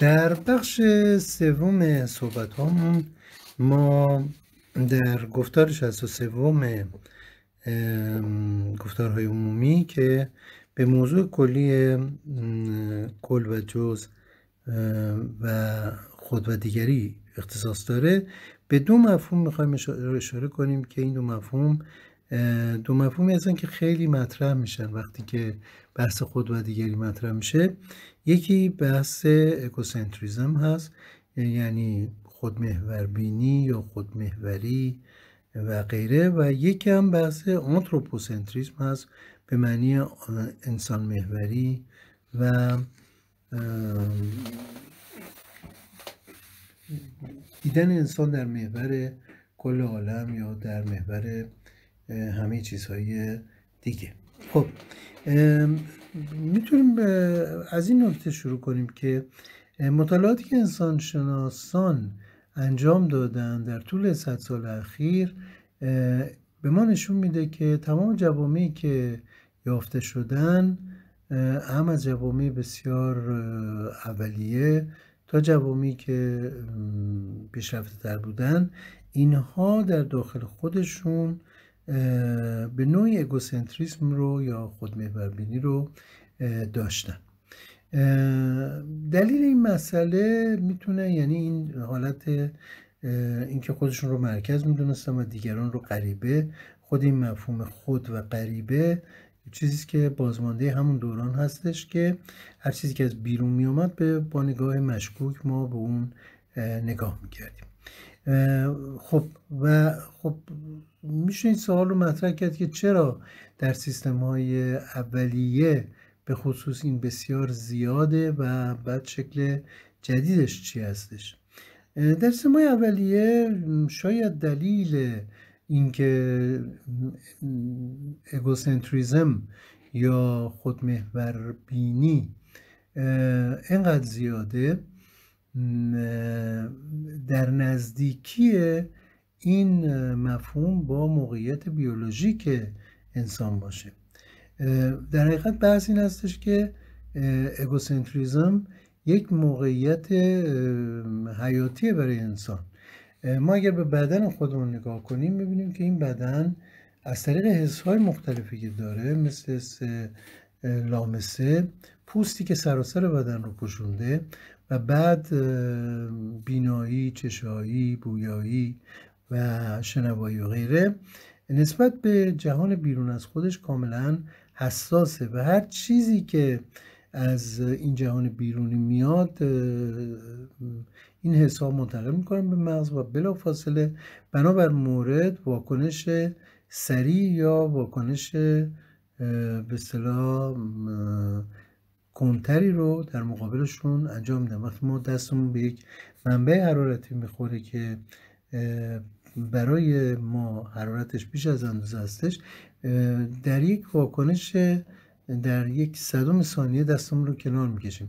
در بخش سوم صحبت هامون ما در گفتار 63 گفتارهای عمومی که به موضوع کلی کل و جز و خود و دیگری اختصاص داره به دو مفهوم میخوایم اشاره کنیم که این دو مفهوم دو مفهومی هستن که خیلی مطرح میشن وقتی که بحث خود و دیگری مطرح میشه یکی بحث اکوسنتریزم هست یعنی خودمهوربینی یا خودمهوری و غیره و یکی هم بحث آنتروپوسنتریزم هست به معنی انسان محوری و دیدن انسان در محور کل عالم یا در محور همه چیزهای دیگه خب میتونیم از این نکته شروع کنیم که مطالعاتی که انسان شناسان انجام دادن در طول صد سال اخیر به ما نشون میده که تمام جوامعی که یافته شدن هم از جوامع بسیار اولیه تا جوامعی که پیشرفته تر بودن اینها در داخل خودشون به نوعی اگوسنتریسم رو یا خودمهوربینی رو داشتن دلیل این مسئله میتونه یعنی این حالت اینکه خودشون رو مرکز میدونستن و دیگران رو غریبه خود این مفهوم خود و غریبه چیزی که بازمانده همون دوران هستش که هر چیزی که از بیرون میومد به با نگاه مشکوک ما به اون نگاه میکردیم خب و خب میشه این سوال رو مطرح کرد که چرا در سیستم های اولیه به خصوص این بسیار زیاده و بعد شکل جدیدش چی هستش در سیستم های اولیه شاید دلیل اینکه اگوسنتریزم یا خودمهوربینی اینقدر زیاده در نزدیکی این مفهوم با موقعیت بیولوژیک انسان باشه در حقیقت بحث این هستش که اگوسنتریزم یک موقعیت حیاتیه برای انسان ما اگر به بدن خودمون نگاه کنیم میبینیم که این بدن از طریق حسهای مختلفی که داره مثل لامسه پوستی که سراسر بدن رو پوشونده و بعد بینایی، چشایی، بویایی و شنوایی و غیره نسبت به جهان بیرون از خودش کاملا حساسه و هر چیزی که از این جهان بیرونی میاد این حساب منتقل میکنن به مغز و بلا فاصله بنابر مورد واکنش سریع یا واکنش به اصطلاح کنتری رو در مقابلشون انجام میدن وقتی ما دستمون به یک منبع حرارتی میخوره که برای ما حرارتش بیش از اندازه هستش در یک واکنش در یک صدم ثانیه دستمون رو کنار میکشیم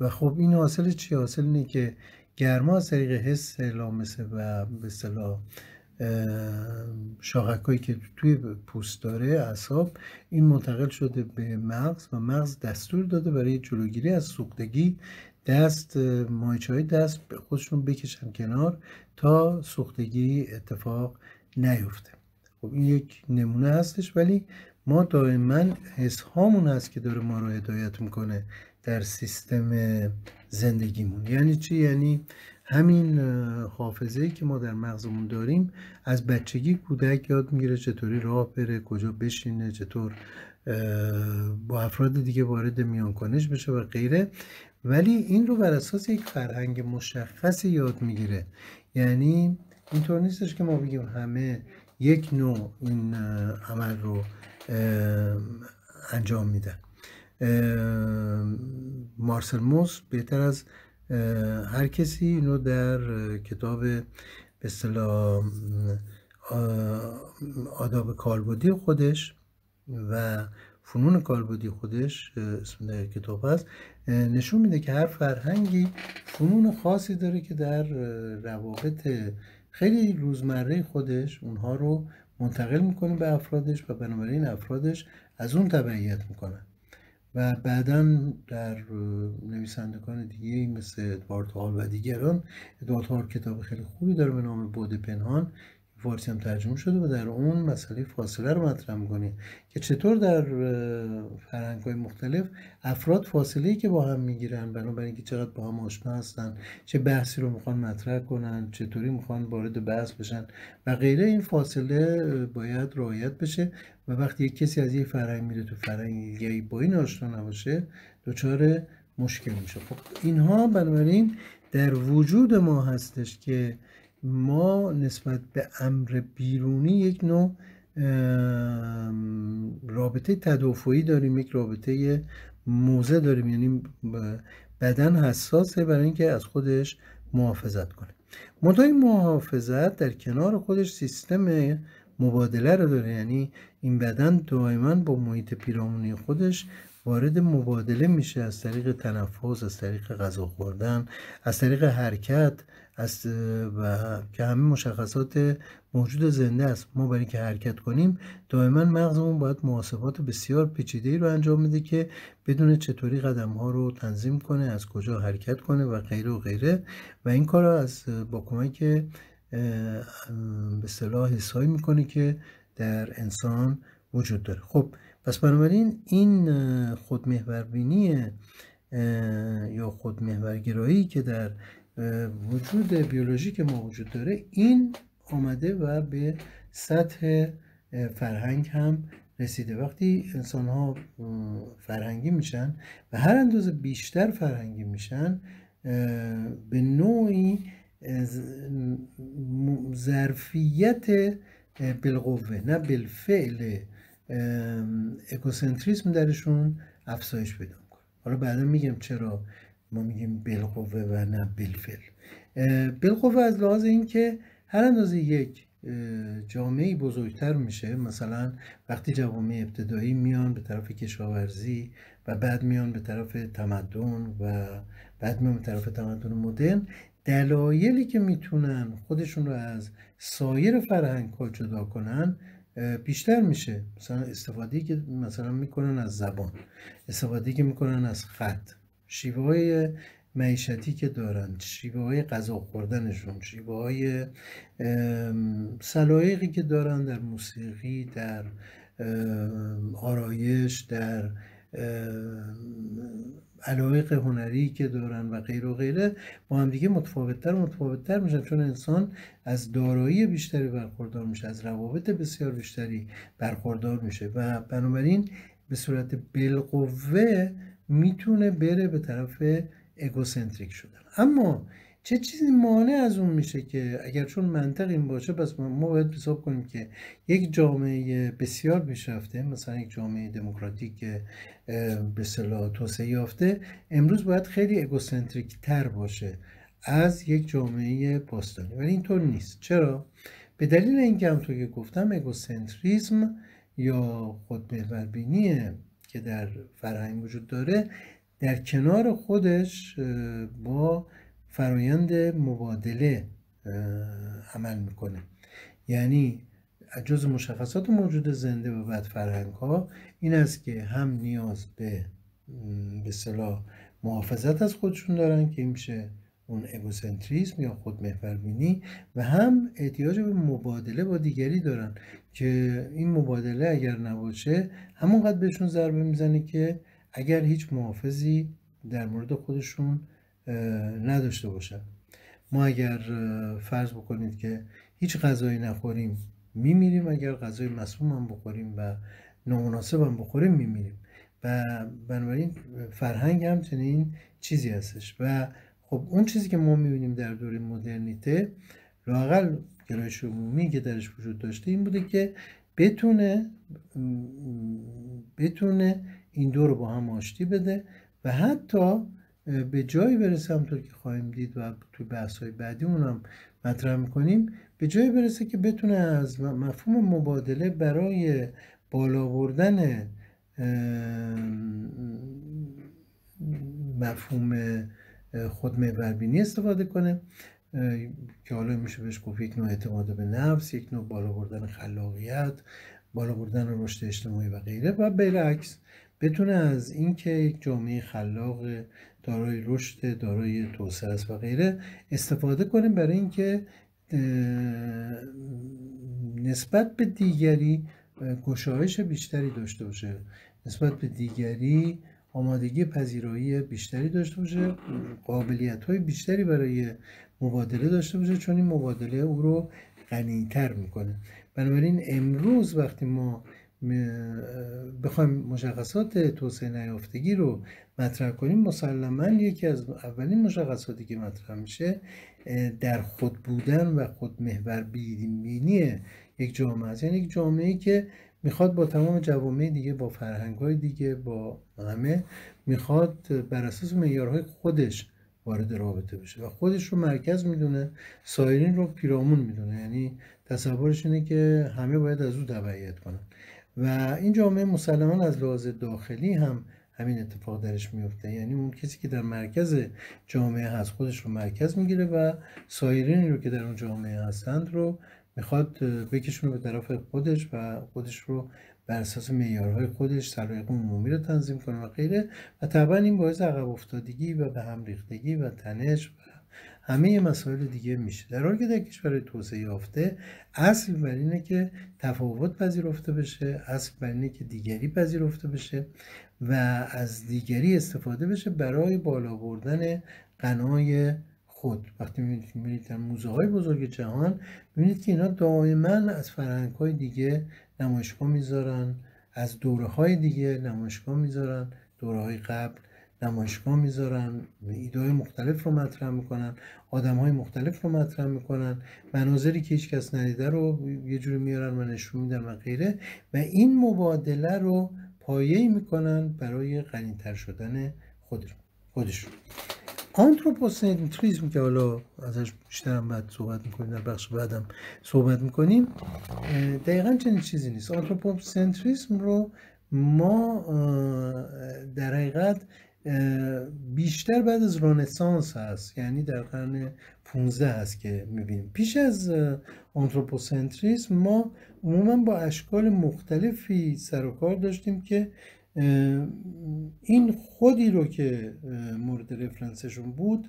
و خب این حاصل چی حاصل اینه که گرما از طریق حس لامسه و به صلاح شاخکایی که توی پوست داره اعصاب این منتقل شده به مغز و مغز دستور داده برای جلوگیری از سوختگی دست ماهیچه های دست خودشون بکشن کنار تا سوختگی اتفاق نیفته خب این یک نمونه هستش ولی ما دائما حسهامون هست که داره ما رو هدایت میکنه در سیستم زندگیمون یعنی چی یعنی همین حافظه که ما در مغزمون داریم از بچگی کودک یاد میگیره چطوری راه بره کجا بشینه چطور با افراد دیگه وارد میان کنش بشه و غیره ولی این رو بر اساس یک فرهنگ مشخص یاد میگیره یعنی اینطور نیستش که ما بگیم همه یک نوع این عمل رو انجام میدن مارسل موس بهتر از هر کسی اینو در کتاب به آداب کالبدی خودش و فنون کالبدی خودش اسم کتاب هست نشون میده که هر فرهنگی فنون خاصی داره که در روابط خیلی روزمره خودش اونها رو منتقل میکنه به افرادش و بنابراین افرادش از اون تبعیت میکنن و بعدا در نویسندگان دیگه مثل ادوارد هال و دیگران ادوارد هال کتاب خیلی خوبی داره به نام بود پنهان فارسی هم ترجمه شده و در اون مسئله فاصله رو مطرح میکنه که چطور در فرهنگ های مختلف افراد فاصله که با هم میگیرن بنابراین اینکه چقدر با هم آشنا هستن چه بحثی رو میخوان مطرح کنن چطوری میخوان وارد بحث بشن و غیره این فاصله باید رعایت بشه و وقتی یک کسی از یک فرهنگ میره تو فرهنگ دیگه با این آشنا نباشه دچار مشکل میشه خب اینها بنابراین در وجود ما هستش که ما نسبت به امر بیرونی یک نوع رابطه تدافعی داریم یک رابطه موزه داریم یعنی بدن حساسه برای اینکه از خودش محافظت کنه منتها محافظت در کنار خودش سیستم مبادله رو داره یعنی این بدن دائما با محیط پیرامونی خودش وارد مبادله میشه از طریق تنفس از طریق غذا خوردن از طریق حرکت است و که همه مشخصات موجود زنده است ما برای که حرکت کنیم دائما مغزمون باید محاسبات بسیار پیچیده ای رو انجام میده که بدون چطوری قدم ها رو تنظیم کنه از کجا حرکت کنه و غیره و غیره و این کار از با کمک به صلاح حسایی میکنه که در انسان وجود داره خب پس بنابراین این خودمهوربینی یا خودمحورگرایی که در وجود بیولوژیک ما وجود داره این آمده و به سطح فرهنگ هم رسیده وقتی انسان ها فرهنگی میشن و هر اندازه بیشتر فرهنگی میشن به نوعی ظرفیت بالقوه نه بالفعل اکوسنتریسم درشون افزایش پیدا میکنه حالا بعدا میگم چرا ما میگیم بالقوه و نه بلفل بالقوه از لحاظ اینکه هر اندازه یک جامعه بزرگتر میشه مثلا وقتی جوامع ابتدایی میان به طرف کشاورزی و بعد میان به طرف تمدن و بعد میان به طرف تمدن مدرن دلایلی که میتونن خودشون رو از سایر فرهنگ ها جدا کنن بیشتر میشه مثلا استفاده که مثلا میکنن از زبان استفاده که میکنن از خط شیوه های معیشتی که دارند شیوه های غذا خوردنشون شیوه های سلایقی که دارند در موسیقی در آرایش در علایق هنری که دارن و غیر و غیره با هم دیگه متفاوتتر متفاوتتر میشن چون انسان از دارایی بیشتری برخوردار میشه از روابط بسیار بیشتری برخوردار میشه و بنابراین به صورت بلقوه میتونه بره به طرف اگوسنتریک شدن اما چه چیزی مانع از اون میشه که اگر چون منطق این باشه پس ما باید حساب کنیم که یک جامعه بسیار پیشرفته مثلا یک جامعه دموکراتیک به اصطلاح توسعه یافته امروز باید خیلی اگوسنتریک تر باشه از یک جامعه باستانی ولی اینطور نیست چرا به دلیل اینکه همطور که گفتم اگوسنتریزم یا خودمحوربینی که در فرهنگ وجود داره در کنار خودش با فرایند مبادله عمل میکنه یعنی جز مشخصات موجود زنده و بعد فرهنگ ها این است که هم نیاز به به صلاح محافظت از خودشون دارن که میشه اون اگوسنتریسم یا خودمحوربینی و هم احتیاج به مبادله با دیگری دارن که این مبادله اگر نباشه همونقدر بهشون ضربه میزنه که اگر هیچ محافظی در مورد خودشون نداشته باشن ما اگر فرض بکنید که هیچ غذایی نخوریم میمیریم اگر غذای مسموم هم بخوریم و نامناسب هم بخوریم میمیریم و بنابراین فرهنگ همچنین چیزی هستش و خب اون چیزی که ما میبینیم در دوره مدرنیته لاقل گرایش عمومی که درش وجود داشته این بوده که بتونه بتونه این دو رو با هم آشتی بده و حتی به جایی برسه همطور که خواهیم دید و تو بحث های بعدی هم مطرح میکنیم به جایی برسه که بتونه از مفهوم مبادله برای بالا بردن مفهوم خود خودمحوربینی استفاده کنه که حالا میشه بهش گفت یک نوع اعتماد به نفس یک نوع بالا بردن خلاقیت بالا بردن رشد اجتماعی و غیره و بالعکس بتونه از اینکه یک جامعه خلاق دارای رشد دارای توسعه است و غیره استفاده کنیم برای اینکه نسبت به دیگری گشایش بیشتری داشته باشه نسبت به دیگری آمادگی پذیرایی بیشتری داشته باشه قابلیت های بیشتری برای مبادله داشته باشه چون این مبادله او رو غنیتر میکنه بنابراین امروز وقتی ما بخوایم مشخصات توسعه نیافتگی رو مطرح کنیم مسلما یکی از اولین مشخصاتی که مطرح میشه در خود بودن و خود محور بینی یک جامعه یعنی یک جامعه که میخواد با تمام جوامع دیگه با فرهنگهای دیگه با همه میخواد بر اساس معیارهای خودش وارد رابطه بشه و خودش رو مرکز میدونه سایرین رو پیرامون میدونه یعنی تصورش اینه که همه باید از او تبعیت کنن و این جامعه مسلمان از لحاظ داخلی هم همین اتفاق درش میفته یعنی اون کسی که در مرکز جامعه هست خودش رو مرکز میگیره و سایرینی رو که در اون جامعه هستند رو میخواد بکشونه به طرف خودش و خودش رو بر اساس معیارهای خودش سلایق عمومی رو تنظیم کنه و غیره و طبعا این باعث عقب افتادگی و به هم ریختگی و تنش و همه مسائل دیگه میشه در حالی که در کشور توسعه یافته اصل بر اینه که تفاوت پذیرفته بشه اصل بر اینه که دیگری پذیرفته بشه و از دیگری استفاده بشه برای بالا بردن قنای خود وقتی میبینید که میرید در موزه های بزرگ جهان میبینید که اینا دائما از فرهنگ های دیگه نمایشگاه میذارن از دوره های دیگه نمایشگاه میذارن دوره های قبل نمایشگاه میذارن ایدهای مختلف رو مطرح میکنن آدم های مختلف رو مطرح میکنن مناظری که هیچ کس ندیده رو یه جوری میارن و نشون میدن و غیره و این مبادله رو پایه میکنن برای غنیتر شدن خودشون خودشون آنتروپوسنتریزم که حالا ازش هم بعد صحبت میکنیم در بخش بعدم صحبت میکنیم دقیقا چنین چیزی نیست آنتروپوسنتریزم رو ما در حقیقت بیشتر بعد از رنسانس هست یعنی در قرن 15 هست که میبینیم پیش از آنتروپوسنتریسم ما عموما با اشکال مختلفی سر و کار داشتیم که این خودی رو که مورد رفرنسشون بود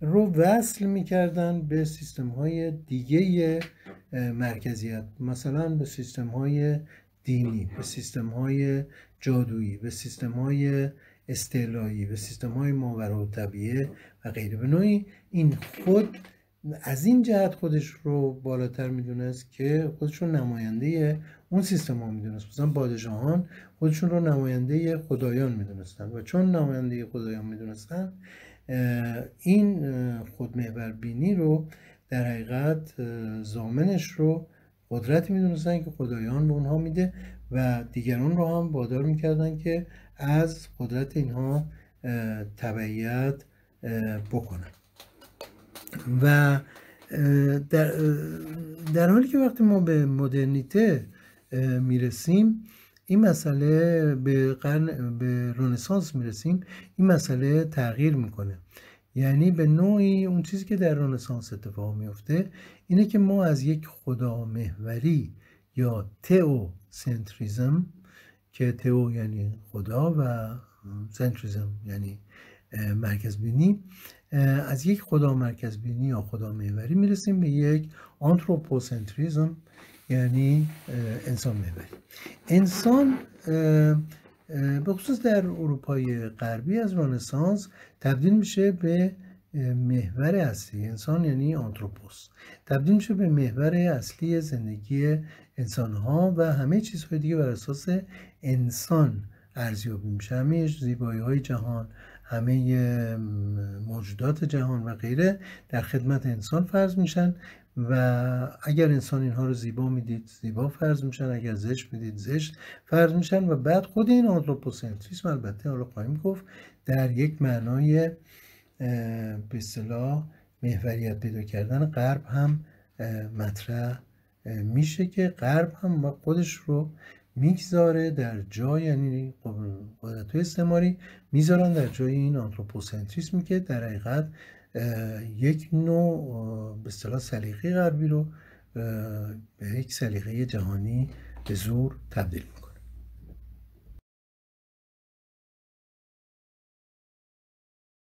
رو وصل میکردن به سیستم های دیگه مرکزیت مثلا به سیستم های دینی به سیستم های جادویی به سیستم های استعلایی به سیستم های ماورا و طبیعه و غیره به نوعی این خود از این جهت خودش رو بالاتر میدونست که خودشون رو نماینده اون سیستم ها میدونست مثلا پادشاهان خودشون رو نماینده خدایان میدونستن و چون نماینده خدایان میدونستن این خودمهور بینی رو در حقیقت زامنش رو قدرت میدونستن که خدایان به اونها میده و دیگران رو هم وادار میکردن که از قدرت اینها تبعیت بکنن و در, در حالی که وقتی ما به مدرنیته میرسیم این مسئله به, قرن، به رونسانس میرسیم این مسئله تغییر میکنه یعنی به نوعی اون چیزی که در رنسانس اتفاق میفته اینه که ما از یک خدا محوری یا تئو سنتریزم که تئو یعنی خدا و سنتریزم یعنی مرکز بینی از یک خدا مرکز بینی یا خدا محوری میرسیم به یک آنتروپوسنتریزم یعنی انسان محوری انسان به خصوص در اروپای غربی از رانسانس تبدیل میشه به محور اصلی انسان یعنی آنتروپوس تبدیل میشه به محور اصلی زندگی انسان ها و همه چیزهای دیگه بر اساس انسان ارزیابی میشه همه زیبایی های جهان همه موجودات جهان و غیره در خدمت انسان فرض میشن و اگر انسان اینها رو زیبا میدید زیبا فرض میشن اگر زشت میدید زشت فرض میشن و بعد خود این آنتروپوسنتریسم البته حالا خواهیم گفت در یک معنای به صلاح محوریت پیدا کردن غرب هم مطرح میشه که غرب هم خودش رو میگذاره در جای یعنی قدرت استعماری میذارن در جای این آنتروپوسنتریسمی که در حقیقت یک نوع به اصطلاح سلیقه غربی رو به یک سلیقه جهانی به زور تبدیل